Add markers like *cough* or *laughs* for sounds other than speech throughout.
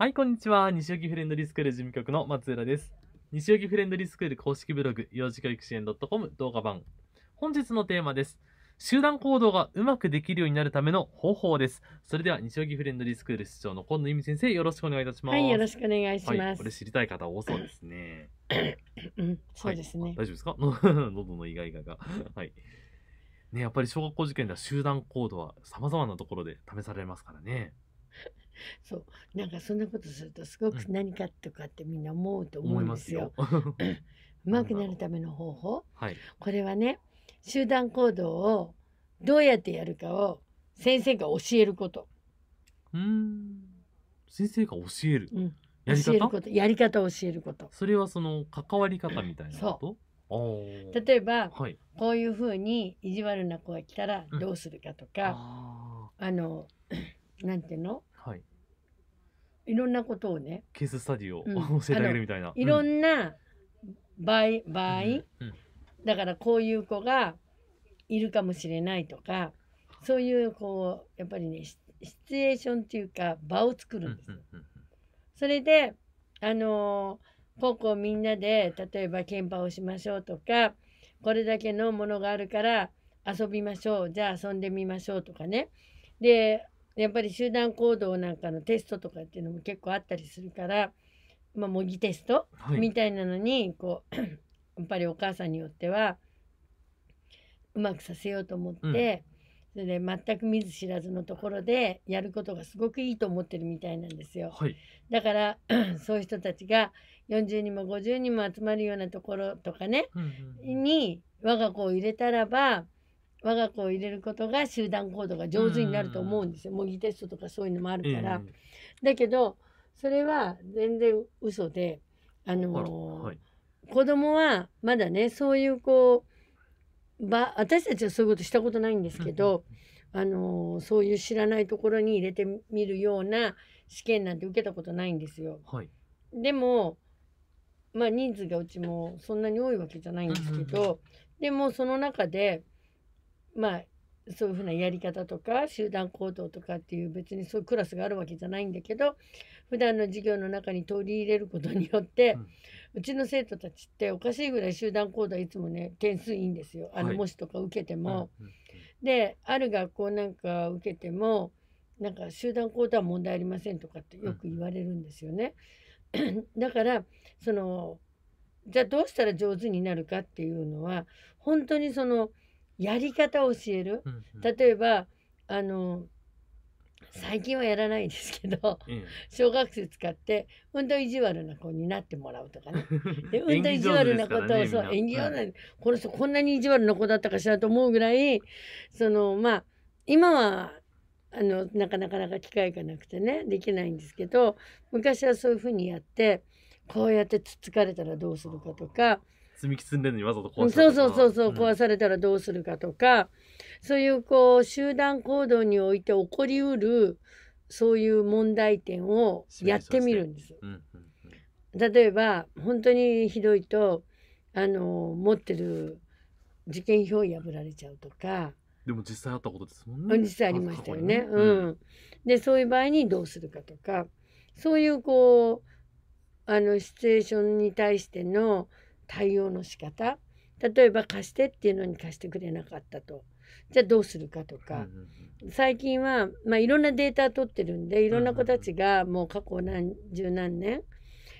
はい、こんにちは。西荻フレンドリースクール事務局の松浦です。西荻フレンドリースクール公式ブログ、幼児教育支援 .com 動画版。本日のテーマです。集団行動がうまくできるようになるための方法です。それでは、西荻フレンドリースクール室長の今野由美先生、よろしくお願いいたします。はい、よろしくお願いします。はい、これ知りたい方多そうですね。うん、そうですね、はい、大丈夫ですか *laughs* 喉のイガイガが。はい。ね、やっぱり小学校受験では集団行動は様々なところで試されますからね。そうなんかそんなことするとすごく何かとかってみんな思うと思うんですよ。う *laughs* ま *clears throat* くなるための方法、はい、これはね集団行動をどうやってやるかを先生が教えること。うん先生が教える、うん、やり方やり方を教えることそれはその関わり方みたいなことそう例えば、はい、こういうふうに意地悪な子が来たらどうするかとか、うん、あの *clears throat* なんていうのはい。いろんなことをね。ケーススタディを、*laughs* 教えてあげるみたいな。いろんな場合、場合、だからこういう子がいるかもしれないとか、そういうこうやっぱりねシチュエーションっていうか場を作るんです。それであのー、高校みんなで例えば研法をしましょうとかこれだけのものがあるから遊びましょうじゃあ遊んでみましょうとかねでやっぱり集団行動なんかのテストとかっていうのも結構あったりするから、まあ、模擬テストみたいなのにこう、はい、やっぱりお母さんによってはうまくさせようと思って、うん、それで全く見ず知らずのところでやることがすごくいいと思ってるみたいなんですよ。はい、だから *clears throat* そういう人たちが40人も50人も集まるようなところとかね、うんうん、に我が子を入れたらば我が子を入れることが集団行動が上手になると思うんですよ、模擬テストとかそういうのもあるから、だけどそれは全然嘘であの、はい、子供はまだねそういうこうば私たちはそういうことしたことないんですけど、あのそういう知らないところに入れてみるような試験なんて受けたことないんですよ。はい、でもまあ人数がうちもそんなに多いわけじゃないんですけど、でもその中でまあそういうふうなやり方とか集団行動とかっていう別にそういうクラスがあるわけじゃないんだけど普段の授業の中に取り入れることによって、うん、ちの生徒たちっておかしいぐらい集団行動はいつもね点数いいんですよあの模試とか受けても。はい、である学校なんか受けてもなんか集団行動は問題ありませんとかってよく言われるんですよね。うん、だからそのじゃあどうしたら上手になるかっていうのは本当にその。やり方を教える、うんうん、例えばあの最近はやらないですけど、うん、小学生使って運動意地悪な子になってもらうとかね *laughs* でう意地悪なことを、そう演技上手、はい、この人こんなに意地悪な子だったかしらと思うぐらいそのまあ今はあのなかなかなか機会がなくてねできないんですけど昔はそういうふうにやってこうやってつつかれたらどうするかとか。積み木積んでるのにわざと壊されたそうそうそうそう、壊されたらどうするかとかそういうこう集団行動において起こりうるそういう問題点をやってみるんです。例えば本当にひどいとあの持ってる事件票破られちゃうとか。でも実際あったことですもんね。実際ありましたよね。ううん、でそういう場合にどうするかとかそういうこうあのシチュエーションに対しての対応の仕方例えば貸してっていうのに貸してくれなかったと。じゃあどうするかとか、最近は、まあ、いろんなデータ取ってるんでいろんな子たちがもう過去何十何年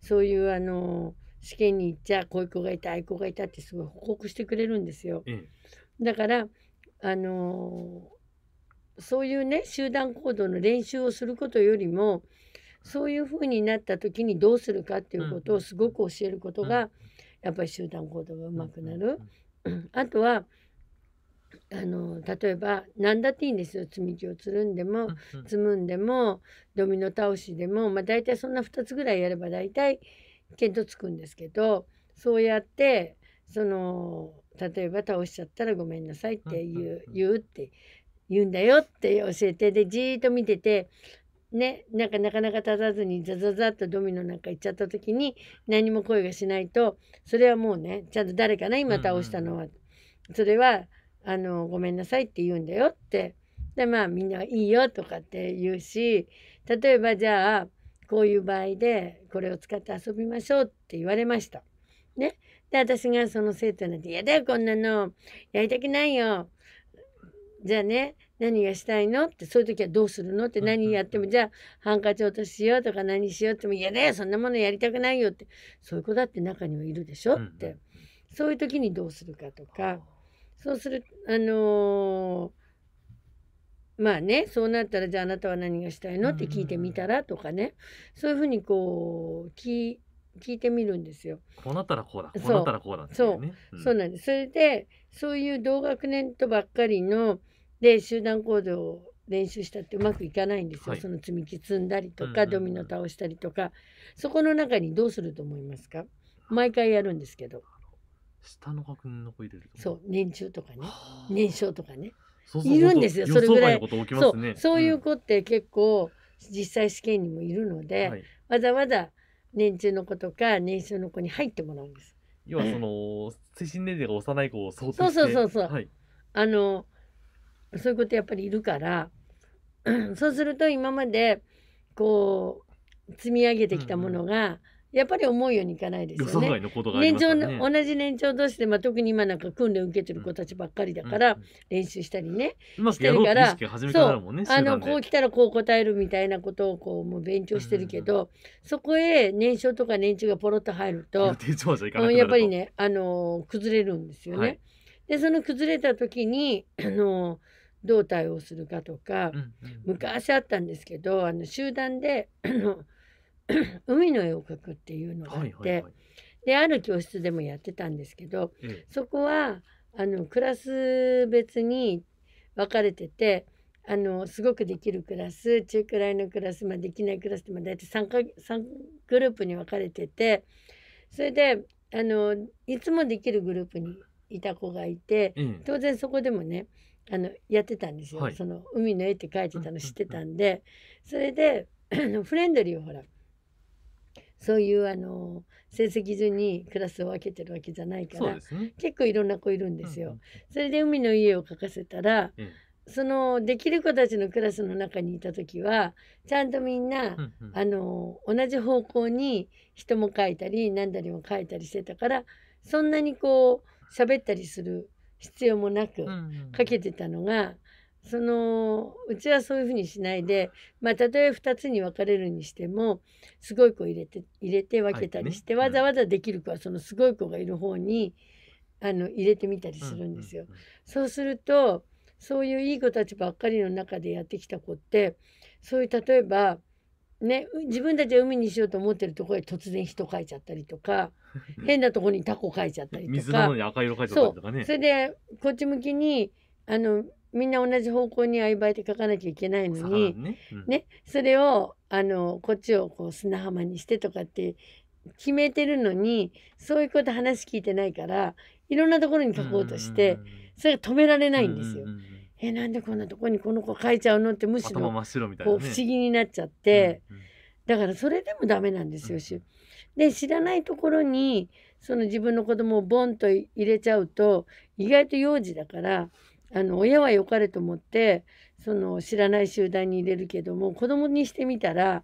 そういうあの試験に行っちゃこういう子がいたああいう子がいたってすごい報告してくれるんですよ。うん、だからあのそういうね集団行動の練習をすることよりもそういうふうになった時にどうするかっていうことをすごく教えることが、うんうんやっぱり集団行動がうまくなる。あとはあの例えば何だっていいんですよ積み木をつるんでも積むんでもドミノ倒しでも、まあ、大体そんな2つぐらいやれば大体見当つくんですけどそうやってその例えば倒しちゃったらごめんなさいって言う,、言うって言うんだよって教えてでじーっと見ててね、なんかなかなか立たずにザザザッとドミノなんか行っちゃった時に何も声がしないとそれはもうねちゃんと誰かな今倒したのは、うんうん、それはあのごめんなさいって言うんだよってでまあみんな「いいよ」とかって言うし例えばじゃあこういう場合でこれを使って遊びましょうって言われました。ね、で私がその生徒になって「嫌だよこんなのやりたくないよ」じゃあね何がしたいのってそういう時はどうするのって何やってもじゃあハンカチ落とししようとか何しようっても嫌だよそんなものやりたくないよってそういう子だって中にはいるでしょって、そういう時にどうするかとかそうするあのまあねそうなったらじゃああなたは何がしたいのって聞いてみたらとかねそういうふうにこう聞聞いてみるんですよ。こうなったらこうだこうなったらこうだ、そうそうなんですそれでそういう同学年とばっかりので集団行動を練習したってうまくいかないんですよ、はい、その積み木積んだりとか、うんうん、ドミノ倒したりとかそこの中にどうすると思いますか毎回やるんですけど下の学認の子入れるそう年中とかね年少とかねいるんですよそれぐらい、ね、そうそういう子って結構、実際試験にもいるので、はい、わざわざ年中の子とか年少の子に入ってもらうんです要はその、精神年齢が幼い子を想定してそうそうそうそう、はい、あのそういうことやっぱりいるから、*clears throat* そうすると今までこう積み上げてきたものが、やっぱり思うようにいかないですよね。年長の同じ年長同士で、まあ、特に今なんか訓練受けてる子たちばっかりだから、練習したりね、してるから、そうあのこう来たらこう答えるみたいなことをこうもう勉強してるけど、そこへ年少とか年中がポロッと入ると、やっぱりねあの崩れるんですよね。でその崩れた時に *clears throat* あのどう対応するかとか、うんうん、昔あったんですけどあの集団で *clears throat* 海の絵を描くっていうのがあって、はいはいはい、である教室でもやってたんですけど、そこはあのクラス別に分かれててあのすごくできるクラス中くらいのクラス、まあ、できないクラスって、まあ、大体 3, か3グループに分かれててそれであのいつもできるグループにいた子がいて、当然そこでもねあのやってたんですよ、はい、その海の絵って書いてたの知ってたんで、それで *clears throat* フレンドリーをほらそういうあの成績順にクラスを分けてるわけじゃないから、ね、結構いろんな子いるんですよ。うんうん、それで海の家を描かせたら、うん、そのできる子たちのクラスの中にいた時はちゃんとみんな、うんうん、あの同じ方向に人も描いたり何だりも描いたりしてたからそんなにこう喋ったりする。必要もなくかけてたのが、そのうちはそういうふうにしないで、まあ、たとえ2つに分かれるにしてもすごい子入れて入れて分けたりして、わざわざできる子はそのすごい子がいる方にあの入れてみたりするんですよ。そうするとそういういい子たちばっかりの中でやってきた子ってそういう例えばね、自分たちは海にしようと思ってるところへ突然人描いちゃったりとか *laughs* 変なところにタコ描いちゃったりとか水なのに赤色描いちゃったりとかねそれでこっち向きにあのみんな同じ方向に相場て描かなきゃいけないのにね、うん、ね、それをあのこっちをこう砂浜にしてとかって決めてるのにそういうこと話聞いてないからいろんなところに書こうとしてそれが止められないんですよ。うんうんうんえなんでこんなとこにこの子書いちゃうのってむしろこう不思議になっちゃって、だからそれでもダメなんですよ、で知らないところにその自分の子供をボンと入れちゃうと意外と幼児だからあの親は良かれと思ってその知らない集団に入れるけども子供にしてみたら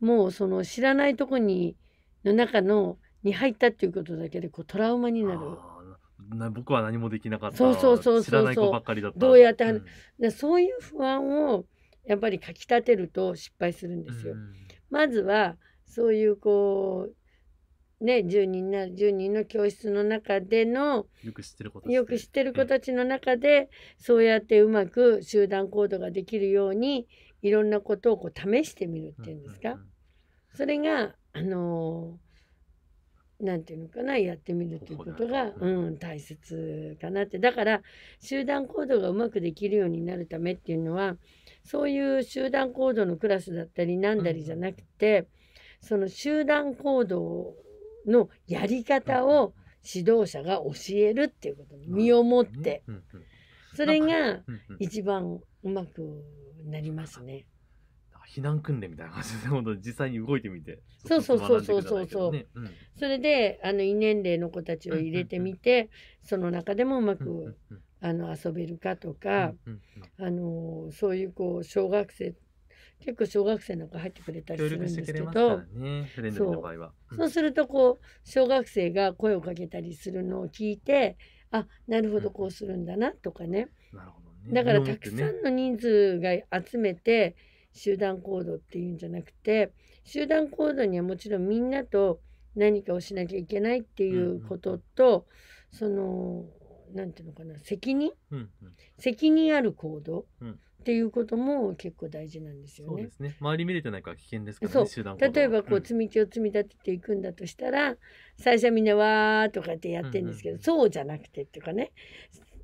もうその知らないとこにの中のに入ったっていうことだけでこうトラウマになる。な僕は何もできなかったそうそうそう知らない子ばっかりだったどうやって、うん、でそういう不安をやっぱりかきたてると失敗するんですよ。うん、まずはそういうこうね十人な十人の教室の中でのよく知ってる子たちよく知ってる子たちの中でそうやってうまく集団行動ができるようにいろんなことをこう試してみるっていうんですか。うんうんうん、それがあのーなんていうのかなやってみるということが、うん、大切かなってだから集団行動がうまくできるようになるためっていうのはそういう集団行動のクラスだったりなんだりじゃなくて、その集団行動のやり方を指導者が教えるっていうことに身をもって、それが一番うまくなりますね。避難訓練みたいな感じで、実際に動いてみて。そうそうそうそうそうそねうん、それで、あの、異年齢の子たちを入れてみて、うんうんうん、その中でもうまく、うんうん、あの、遊べるかとか、うんうん、あの、そういう、こう、小学生、結構小学生なんか入ってくれたりするんですけど、そうそうすると、こう、小学生が声をかけたりするのを聞いて、あ、なるほど、こうするんだな、とかね。なるほどね。だから、たくさんの人数が集めて、集団行動っていうんじゃなくて集団行動にはもちろんみんなと何かをしなきゃいけないっていうことと、うん、その何て言うのかな責任、うんうん、責任ある行動、うんっていうことも結構大事なんですよね。ね周り見れてないから危険ですからね。例えばこう積み木を積み立てていくんだとしたら、うん、最初はみんなわーとかってやってるんですけど、うんうん、そうじゃなくてっていうかね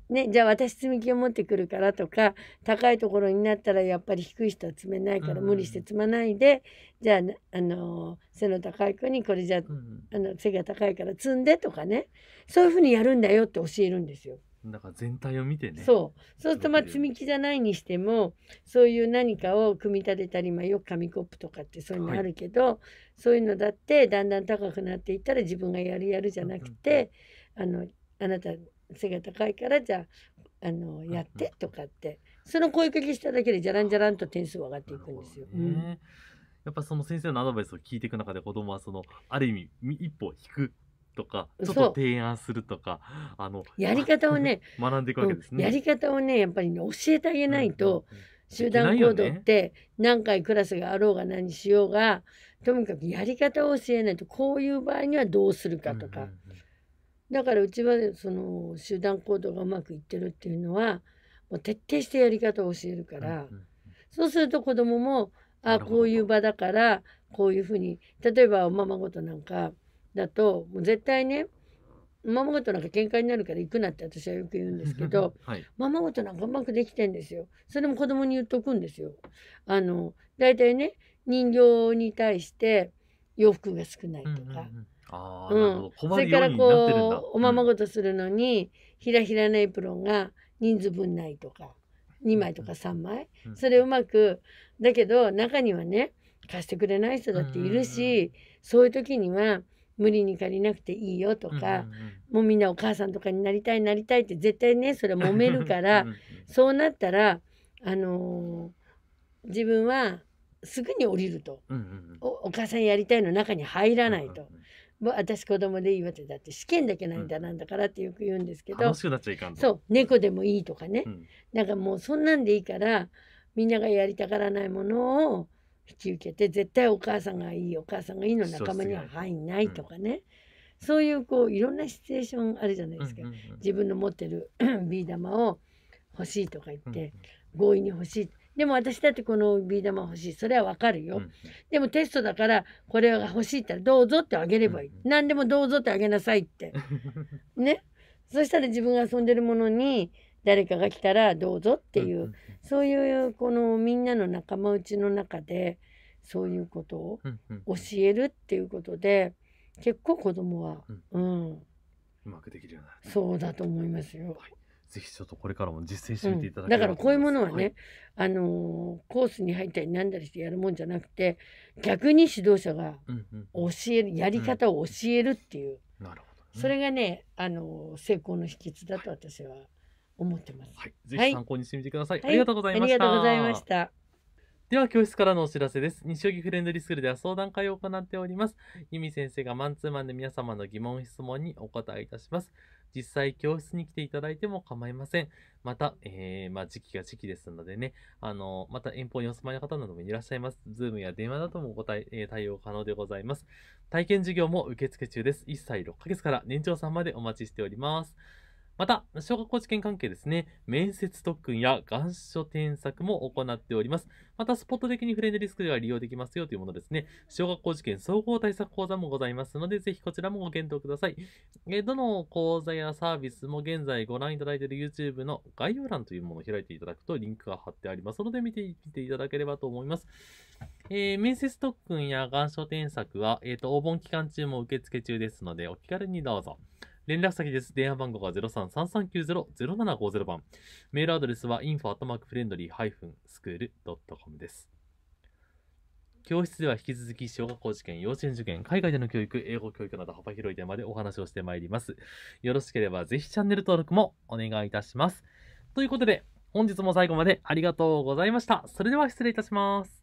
ね、じゃあ私積み木を持ってくるからとか高いところになったらやっぱり低い人は積めないから無理して積まないで、うんじゃあ、あの背の高い子にこれじゃ、うん、あの背が高いから積んでとかねそういうふうにやるんだよって教えるんですよ。だから全体を見てねそうそうするとまあ積み木じゃないにしてもそういう何かを組み立てたり、まあ、よく紙コップとかってそういうのあるけど、はい、そういうのだってだんだん高くなっていったら自分がやるやるじゃなくて、うん、あのあなた背が高いからじゃああのやってとかってその声かけしただけでじゃらんじゃらんと点数上がっていくんですよ。やっぱその先生のアドバイスを聞いていく中で子供はそのある意味一歩引くとかちょっと提案するとかあのやり方をね *laughs* 学んでいくわけですね、うん、やり方をねやっぱり、ね、教えてあげないと、うんうん、集団行動って何回クラスがあろうが何しようがとにかくやり方を教えないとこういう場合にはどうするかとか、うだからうちはその集団行動がうまくいってるっていうのはもう徹底してやり方を教えるから、そうすると子供もあこういう場だからこういうふうに例えばおままごとなんかだともう絶対ねままごとなんか喧嘩になるから行くなって私はよく言うんですけど、はい、ままごとなんかうまくできてんですよそれも子供に言っとくんですよ。あのだいたいね人形に対して洋服が少ないとか、うんうんうん、ああ、うん、それからこう、おままごとするのに、ひらひらのエプロンが人数分ないとか、2枚とか3枚、うん、それうまく、だけど中にはね、貸してくれない人だっているし、うん、そういう時には、無理に借りなくていいよとか、もうみんなお母さんとかになりたいなりたいって絶対ねそれ揉めるからそうなったらあのー、自分はすぐに降りると、お母さんやりたいの中に入らないと、私子供で岩手だって試験だけないんだなんだからってよく言うんですけど、うん、そう猫でもいいとかね、うん、かもうそんなんでいいからみんながやりたがらないものを引き受けて絶対お母さんがいいお母さんがいいの仲間には入んないとかね、うん、そういうこういろんなシチュエーションあるじゃないですか、自分の持ってる *clears throat* ビー玉を欲しいとか言って、強引に欲しいでも私だってこのビー玉欲しいそれはわかるよ、うん、でもテストだからこれが欲しいったらどうぞってあげればいい、うん、何でもどうぞってあげなさいってねそしたら自分が遊んでるものに誰かが来たらどうぞっていう、うん、そういうこのみんなの仲間内の中でそういうことを教えるっていうことで結構子供は、うんうまくできるようなるそうだと思いますよ。はいぜひちょっとこれからも実践してみていただければ、うん、だからこういうものはね、はい、あのコースに入ったりなんだりしてやるもんじゃなくて逆に指導者が教える、うんうん、やり方を教えるっていう、うん、なるほど、ね、それがねあの成功の秘訣だと私は思ってます、はい、ぜひ参考にしてみてください、はい、ありがとうございました、ありがとうございましたでは教室からのお知らせです。西荻フレンドリースクールでは相談会を行っております。由美先生がマンツーマンで皆様の疑問、質問にお答えいたします。実際教室に来ていただいても構いません。また、えー、まあ、時期が時期ですのでね、あの、また遠方にお住まいの方などもいらっしゃいます。ズームや電話などもご対,、えー、対応可能でございます。体験授業も受付中です。1歳6ヶ月から年長さんまでお待ちしております。また、小学校受験関係ですね、面接特訓や願書添削も行っております。また、スポット的にフレンドリスクが利用できますよというものですね、小学校受験総合対策講座もございますので、ぜひこちらもご検討ください。えどの講座やサービスも現在ご覧いただいている YouTube の概要欄というものを開いていただくとリンクが貼ってありますので、見てみていただければと思います。えー、面接特訓や願書添削は、えっ、ー、と、お盆期間中も受付中ですので、お気軽にどうぞ。連絡先です。電話番号が033390-0750番。メールアドレスは info.friendly-school.com です。教室では引き続き小学校受験、幼稚園受験、海外での教育、英語教育など幅広いテーマでお話をしてまいります。よろしければぜひチャンネル登録もお願いいたします。ということで、本日も最後までありがとうございました。それでは失礼いたします。